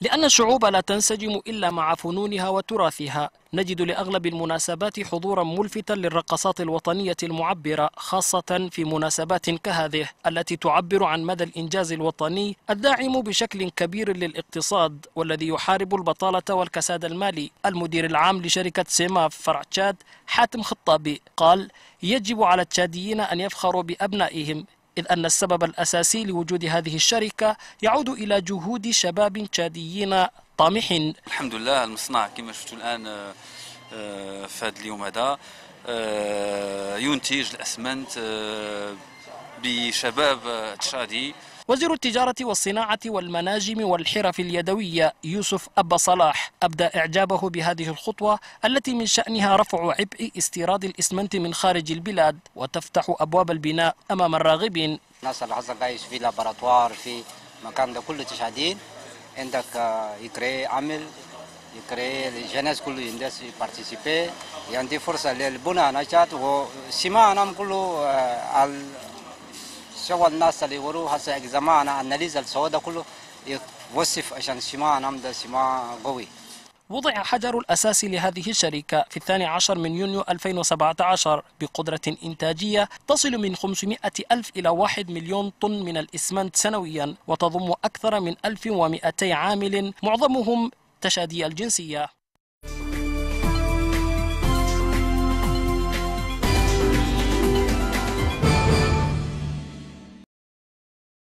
لأن الشعوب لا تنسجم إلا مع فنونها وتراثها نجد لأغلب المناسبات حضورا ملفتا للرقصات الوطنية المعبرة خاصة في مناسبات كهذه التي تعبر عن مدى الإنجاز الوطني الداعم بشكل كبير للاقتصاد والذي يحارب البطالة والكساد المالي المدير العام لشركة سيما فرع تشاد حاتم خطابي قال يجب على التشاديين أن يفخروا بأبنائهم إذ أن السبب الأساسي لوجود هذه الشركة يعود إلى جهود شباب تشاديين طامحين الحمد لله المصنع كما شفتوا الآن آه، آه، في هذا اليوم هذا آه، ينتج الأسمنت بشباب تشادي وزير التجارة والصناعة والمناجم والحرف اليدوية يوسف أبا صلاح أبدأ إعجابه بهذه الخطوة التي من شأنها رفع عبء استيراد الإسمنت من خارج البلاد وتفتح أبواب البناء أمام الراغبين الناس اللي حصل عايش في لابراتوار في مكان ده كله تشعدين عندك آه، يكري عمل يكري الجناس كله يندس يبارتيسيبي يعني دي فرصة للبناء نشاط وسماء نام كله آه، على شغل الناس اللي يقولوا هسه زمان انا اناليز السواد كله يوصف عشان سماع نمدا سماع قوي وضع حجر الأساس لهذه الشركة في الثاني عشر من يونيو 2017 بقدرة إنتاجية تصل من 500 ألف إلى 1 مليون طن من الإسمنت سنويا وتضم أكثر من 1200 عامل معظمهم تشادي الجنسية